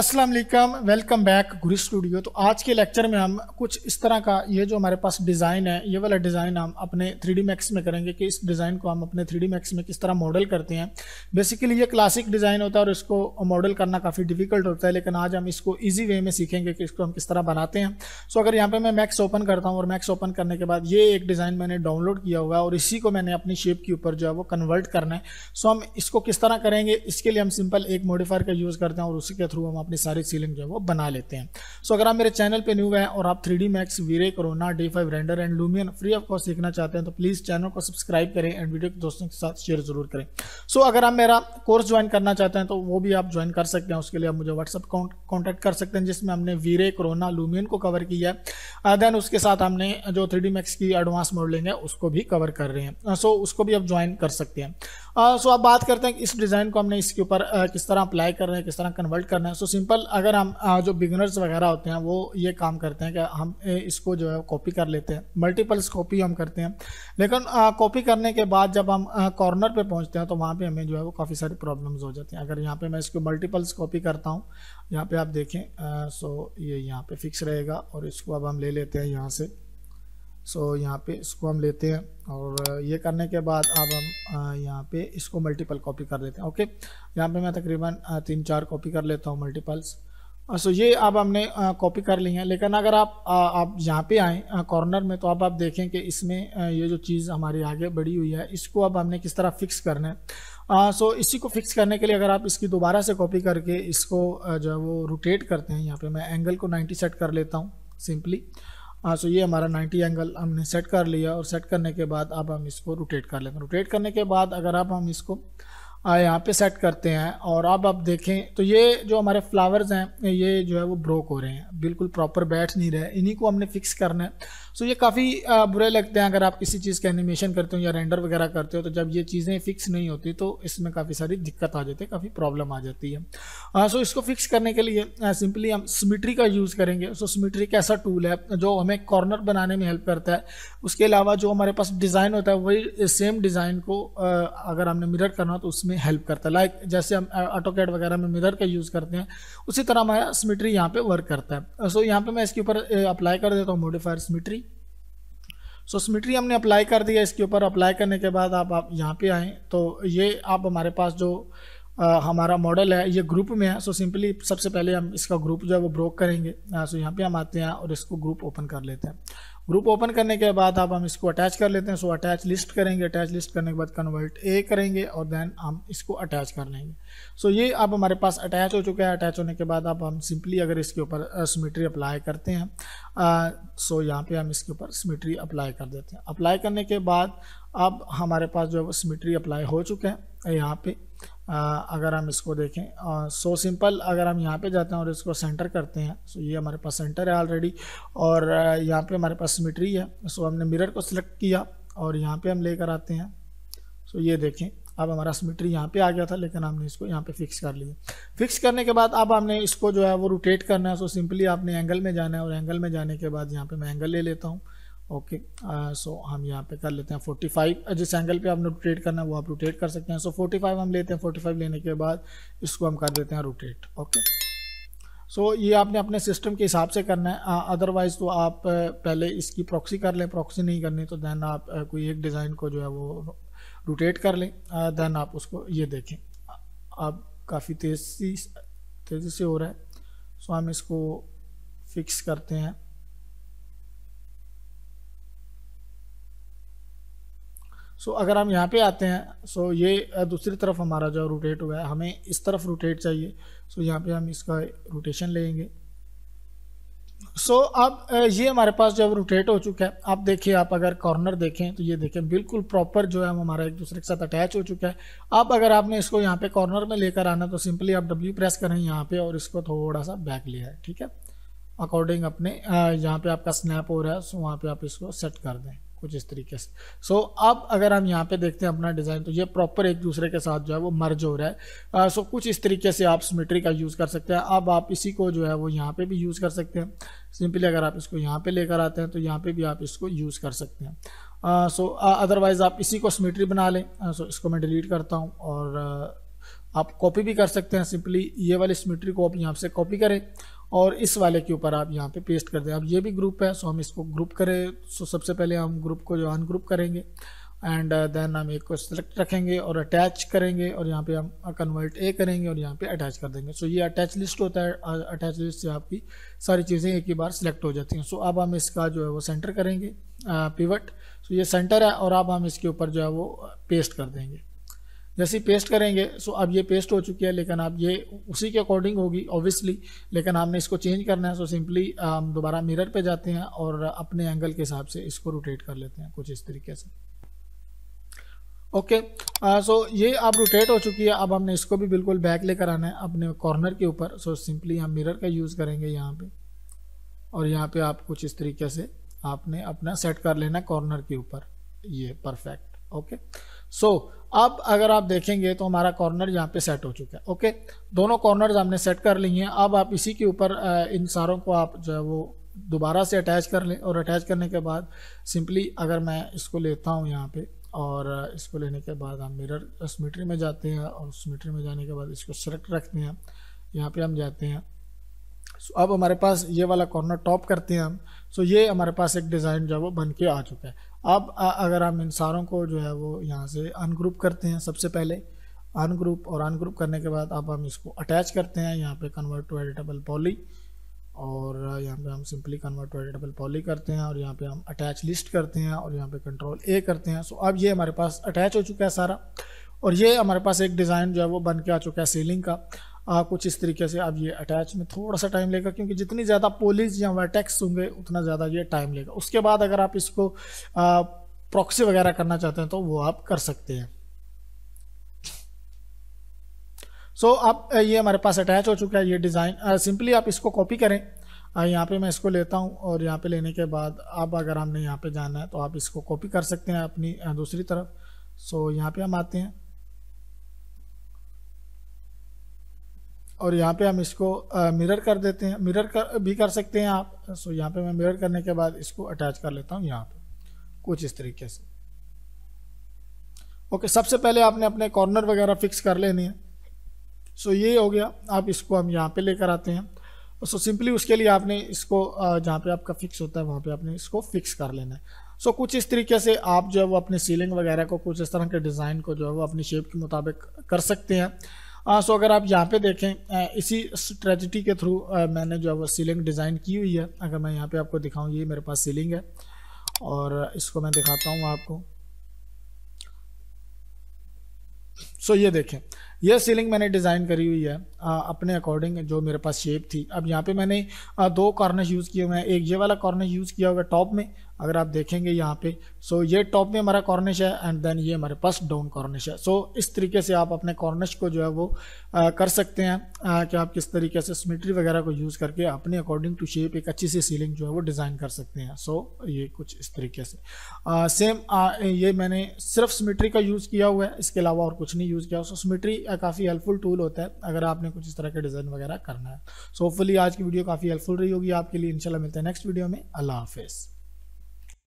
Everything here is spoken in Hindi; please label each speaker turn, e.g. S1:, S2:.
S1: अस्सलाम वालेकुम वेलकम बैक गुरु स्टूडियो तो आज के लेक्चर में हम कुछ इस तरह का ये जो हमारे पास डिज़ाइन है ये वाला डिज़ाइन हम अपने थ्री डी मैक्स में करेंगे कि इस डिज़ाइन को हम अपने थ्री डी मैक्स में किस तरह मॉडल करते हैं बेसिकली ये क्लासिक डिज़ाइन होता है और इसको मॉडल करना काफ़ी डिफिकल्ट होता है लेकिन आज हम इसको ईजी वे में सीखेंगे कि इसको हम किस तरह बनाते हैं सो अगर यहाँ पर मैं मैक्स ओपन करता हूँ और मैक्स ओपन करने के बाद ये एक डिज़ाइन मैंने डाउनलोड किया हुआ है और इसी को मैंने अपनी शेप के ऊपर जो है वो कन्वर्ट करना है सो हम इसको किस तरह करेंगे इसके लिए हम सिंपल एक मॉडिफायर का यूज़ करते हैं और उसी के थ्रू हम अपनी सारी सीलिंग जो है वो बना लेते हैं सो so, अगर आप मेरे चैनल पे न्यू हैं और आप three D max VRay Corona D five render and Lumion free of cost सीखना चाहते हैं तो प्लीज़ चैनल को सब्सक्राइब करें एंड वीडियो दोस्तों के साथ शेयर जरूर करें सो so, अगर आप मेरा कोर्स ज्वाइन करना चाहते हैं तो वो भी आप ज्वाइन कर सकते हैं उसके लिए आप मुझे व्हाट्सअप कॉन्टैक्ट कर सकते हैं जिसमें हमने वीरे कोरोना लूमियन को कवर किया है देन uh, उसके साथ हमने जो थ्री मैक्स की एडवांस मॉडलिंग है उसको भी कवर कर रहे हैं सो uh, so, उसको भी आप ज्वाइन कर सकते हैं सो uh, so, आप बात करते हैं कि इस डिज़ाइन को हमने इसके ऊपर uh, किस तरह अप्लाई कर रहे हैं किस तरह कन्वर्ट करना है सो so, सिंपल अगर हम जो बिगनर्स वगैरह होते हैं वो ये काम करते हैं कि हम इसको जो है कॉपी कर लेते हैं मल्टीपल्स कॉपी हम करते हैं लेकिन कॉपी करने के बाद जब हम कॉर्नर पे पहुंचते हैं तो वहाँ पे हमें जो है वो काफ़ी सारी प्रॉब्लम्स हो जाती हैं अगर यहाँ पे मैं इसको मल्टीपल्स कॉपी करता हूँ यहाँ पर आप देखें आ, सो ये यहाँ पर फिक्स रहेगा और इसको अब हम ले लेते हैं यहाँ से सो so, यहाँ पे इसको हम लेते हैं और ये करने के बाद अब हम यहाँ पे इसको मल्टीपल कॉपी कर लेते हैं ओके यहाँ पे मैं तकरीबन तीन चार कॉपी कर लेता हूँ मल्टीपल्स सो ये अब हमने कॉपी कर ली है लेकिन अगर आप आप यहाँ पे आएँ कॉर्नर में तो अब आप देखें कि इसमें ये जो चीज़ हमारी आगे बढ़ी हुई है इसको अब हमने किस तरह फिक्स करना है सो इसी को फिक्स करने के लिए अगर आप इसकी दोबारा से कॉपी करके इसको जो है वो रोटेट करते हैं यहाँ पे मैं एंगल को 90 सेट कर लेता हूँ सिंपली हाँ सो ये हमारा 90 एंगल हमने सेट कर लिया और सेट करने के बाद अब हम इसको रोटेट कर लेंगे रोटेट करने के बाद अगर आप हम इसको हाँ, यहाँ पे सेट करते हैं और अब आप देखें तो ये जो हमारे फ्लावर्स हैं ये जो है वो ब्रोक हो रहे हैं बिल्कुल प्रॉपर बैठ नहीं रहे इन्हीं को हमने फिक्स करना है सो ये काफ़ी बुरे लगते हैं अगर आप किसी चीज़ का एनिमेशन करते हो या रेंडर वगैरह करते हो तो जब ये चीज़ें फिक्स नहीं होती तो इसमें काफ़ी सारी दिक्कत आ जाती है काफ़ी प्रॉब्लम आ जाती है सो इसको फिक्स करने के लिए सिंपली हम स्मिट्री का यूज़ करेंगे सो स्मिट्री एक ऐसा टूल है जो हमें कॉर्नर बनाने में हेल्प करता है उसके अलावा जो हमारे पास डिज़ाइन होता है वही सेम डिज़ाइन को अगर हमने मिरर करना हो तो उसमें हेल्प करता है लाइक जैसे हम ऑटो वगैरह में मिरर का यूज़ करते हैं उसी तरह हमारा स्मिट्री यहाँ पर वर्क करता है सो यहाँ पर मैं इसके ऊपर अप्लाई कर देता हूँ modifier symmetry so so, symmetry हमने अप्लाई कर दिया इसके ऊपर अप्लाई करने के बाद आप आप यहाँ पे आएँ तो ये आप हमारे पास जो हमारा मॉडल है ये ग्रुप में है सो सिंपली सबसे पहले हम इसका ग्रुप जो है वो ब्रोक करेंगे सो यहाँ पे हम आते हैं और इसको ग्रुप ओपन कर लेते हैं ग्रुप ओपन करने के बाद आप हम इसको अटैच कर लेते हैं सो अटैच लिस्ट करेंगे अटैच लिस्ट करने के बाद कन्वर्ट ए करेंगे और देन हम इसको अटैच कर लेंगे सो ये अब हमारे पास अटैच हो चुका है अटैच होने के बाद अब हम सिंपली अगर इसके ऊपर सिमिट्री अप्लाई करते हैं सो so, यहाँ पे हम इसके ऊपर सिमिट्री अप्लाई कर देते हैं अप्लाई करने के बाद अब हमारे पास जो है सिमिट्री अप्लाई हो चुके हैं यहाँ पर अगर हम इसको देखें सो सिंपल अगर हम यहाँ पे जाते हैं और इसको सेंटर करते हैं सो ये हमारे पास सेंटर है ऑलरेडी और यहाँ पे हमारे पास सिमिट्री है सो हमने मिरर को सिलेक्ट किया और यहाँ पे हम लेकर आते हैं सो ये देखें अब हमारा सिमिट्री यहाँ पे आ गया था लेकिन हमने इसको यहाँ पे फिक्स कर लिया फिक्स करने के बाद अब हमने इसको जो है वो रोटेट करना है सो सिंपली आपने एंगल में जाना है और एंगल में जाने के बाद यहाँ पर मैं एंगल ले लेता हूँ ओके सो uh, हम यहाँ पे कर लेते हैं 45 uh, जिस एंगल पे आपने रोटेट करना है वो आप रोटेट कर सकते हैं सो so, 45 हम लेते हैं 45 लेने के बाद इसको हम कर देते हैं रोटेट ओके सो ये आपने अपने सिस्टम के हिसाब से करना है अदरवाइज़ uh, तो आप पहले इसकी प्रॉक्सी कर लें प्रॉक्सी नहीं करनी तो देन आप कोई एक डिज़ाइन को जो है वो रोटेट कर लें दैन आप उसको ये देखें आप काफ़ी तेज़ी तेज़ी से हो रहा है सो so, हम इसको फिक्स करते हैं सो so, अगर हम यहाँ पे आते हैं सो so ये दूसरी तरफ हमारा जो रोटेट हुआ है हमें इस तरफ रोटेट चाहिए सो so, यहाँ पे हम इसका रोटेशन लेंगे सो so, अब ये हमारे पास जब रोटेट हो चुका है आप देखिए आप अगर कॉर्नर देखें तो ये देखें बिल्कुल प्रॉपर जो है हमारा एक दूसरे के साथ अटैच हो चुका है अब अगर आपने इसको यहाँ पे कॉर्नर में लेकर आना तो सिंपली आप डब्ल्यू प्रेस करें यहाँ पे और इसको थोड़ा सा बैक लिया है ठीक है अकॉर्डिंग अपने यहाँ पे आपका स्नैप हो रहा है सो वहाँ पे आप इसको सेट कर दें कुछ इस तरीके से सो so, अब अगर हम यहाँ पे देखते हैं अपना डिज़ाइन तो ये प्रॉपर एक दूसरे के साथ जो है वो मर्ज हो रहा है सो uh, so, कुछ इस तरीके से आप सिमेट्री का यूज़ कर सकते हैं अब आप इसी को जो है वो यहाँ पे भी यूज़ कर सकते हैं सिंपली अगर आप इसको यहाँ पे लेकर आते हैं तो यहाँ पे भी आप इसको यूज़ कर सकते हैं सो uh, अदरवाइज़ uh, आप इसी को सिमेट्री बना लें सो uh, so, इसको मैं डिलीट करता हूँ और uh, आप कॉपी भी कर सकते हैं सिंपली ये वाली सिमेट्री को आप यहाँ से कॉपी करें और इस वाले के ऊपर आप यहाँ पे पेस्ट कर दें अब ये भी ग्रुप है सो हम इसको ग्रुप करें सो सबसे पहले हम ग्रुप को जो अनग्रुप करेंगे एंड देन uh, हम एक को सिलेक्ट रखेंगे और अटैच करेंगे और यहाँ पे हम कन्वर्ट ए करेंगे और यहाँ पे अटैच कर देंगे सो so, ये अटैच लिस्ट होता है अटैच uh, लिस्ट से आपकी सारी चीज़ें एक ही बार सिलेक्ट हो जाती हैं सो so, अब हम इसका जो है वो सेंटर करेंगे पिवट uh, सो so, ये सेंटर है और अब हम इसके ऊपर जो है वो पेस्ट कर देंगे जैसे पेस्ट करेंगे सो अब ये पेस्ट हो चुकी है लेकिन अब ये उसी के अकॉर्डिंग होगी ऑब्वियसली लेकिन हमने इसको चेंज करना है सो सिंपली हम दोबारा मिरर पे जाते हैं और अपने एंगल के हिसाब से इसको रोटेट कर लेते हैं कुछ इस तरीके से ओके सो ये अब रोटेट हो चुकी है अब हमने इसको भी बिल्कुल बैक लेकर आना है अपने कॉर्नर के ऊपर सो सिंपली हम मिरर का यूज़ करेंगे यहाँ पे और यहाँ पे आप कुछ इस तरीके से आपने अपना सेट कर लेना कॉर्नर के ऊपर ये परफेक्ट ओके सो अब अगर आप देखेंगे तो हमारा कॉर्नर यहाँ पे सेट हो चुका है ओके दोनों कॉर्नर्स हमने सेट कर ली हैं अब आप इसी के ऊपर इन सारों को आप जो है वो दोबारा से अटैच कर लें और अटैच करने के बाद सिंपली अगर मैं इसको लेता हूँ यहाँ पे और इसको लेने के बाद हम मिरर सिमेट्री में जाते हैं और सिमेट्री में जाने के बाद इसको सेलेक्ट रखते हैं यहाँ पर हम जाते हैं सो अब हमारे पास ये वाला कॉर्नर टॉप करते हैं हम सो ये हमारे पास एक डिज़ाइन जो है वो बन के आ चुका है अब अगर हम इन सारों को जो है वो यहाँ से अनग्रुप करते हैं सबसे पहले अनग्रुप और अनग्रुप करने के बाद अब हम इसको अटैच करते हैं यहाँ पे कन्वर्ट टू एडिटेबल पॉली और यहाँ पे हम simply convert to editable poly करते हैं और यहाँ पे हम अटैच लिस्ट करते हैं और यहाँ पे कंट्रोल ए करते हैं सो अब ये हमारे पास अटैच हो चुका है सारा और ये हमारे पास एक डिज़ाइन जो है वो बन के आ चुका है सीलिंग का आ, कुछ इस तरीके से अब ये अटैच में थोड़ा सा टाइम लेगा क्योंकि जितनी ज़्यादा पोलिस या वेटेक्स होंगे उतना ज़्यादा ये टाइम लेगा उसके बाद अगर आप इसको प्रॉक्सी वगैरह करना चाहते हैं तो वो आप कर सकते हैं सो so, अब ये हमारे पास अटैच हो चुका है ये डिज़ाइन सिंपली आप इसको कॉपी करें यहाँ पे मैं इसको लेता हूँ और यहाँ पे लेने के बाद अब अगर हमने यहाँ पे जाना है तो आप इसको कॉपी कर सकते हैं अपनी दूसरी तरफ सो so, यहाँ पे हम आते हैं और यहाँ पे हम इसको मिरर कर देते हैं मिरर कर भी कर सकते हैं आप सो यहाँ पे मैं मिरर करने के बाद इसको अटैच कर लेता हूँ यहाँ पे कुछ इस तरीके से ओके सबसे पहले आपने अपने कॉर्नर वगैरह फिक्स कर लेने हैं सो ये हो गया आप इसको हम यहाँ पे लेकर आते हैं सो सिंपली उसके लिए आपने इसको जहाँ पे आपका फिक्स होता है वहाँ पे आपने इसको फिक्स कर लेना है सो so, कुछ इस तरीके से आप जो है वो अपने सीलिंग वगैरह को कुछ इस तरह के डिज़ाइन को जो है वो अपनी शेप के मुताबिक कर सकते हैं सो हाँ, अगर आप यहाँ पे देखें इसी स्ट्रेटजी के थ्रू मैंने जो है वो सीलिंग डिज़ाइन की हुई है अगर मैं यहाँ पे आपको दिखाऊँ ये मेरे पास सीलिंग है और इसको मैं दिखाता हूँ आपको सो ये देखें यह सीलिंग मैंने डिज़ाइन करी हुई है आ, अपने अकॉर्डिंग जो मेरे पास शेप थी अब यहाँ पे मैंने आ, दो कॉर्नर यूज़ किए हुए हैं एक ये वाला कॉर्नर यूज़ किया हुआ टॉप में अगर आप देखेंगे यहाँ पे सो ये टॉप में हमारा कॉर्निश है एंड देन ये हमारे पास डाउन कॉर्निश है सो इस तरीके से आप अपने कॉर्निश को जो है वो आ, कर सकते हैं आ, कि आप किस तरीके से स्मिट्री वगैरह को यूज़ करके अपने अकॉर्डिंग टू शेप एक अच्छी सी सीलिंग जो है वो डिज़ाइन कर सकते हैं सो ये कुछ इस तरीके से सेम ये मैंने सिर्फ स्मिट्री का यूज़ किया हुआ है इसके अलावा और कुछ नहीं यूज़ किया सो स्मिट्री काफ़ी हेल्पफुल टूल होता है अगर आपने कुछ इस तरह के डिज़ाइन वगैरह करना है सो so, होपफुली आज की वीडियो काफ़ी हेल्पफुल रही होगी आपके लिए इंशाल्लाह मिलते हैं नेक्स्ट वीडियो में अल्लाह हाफिज़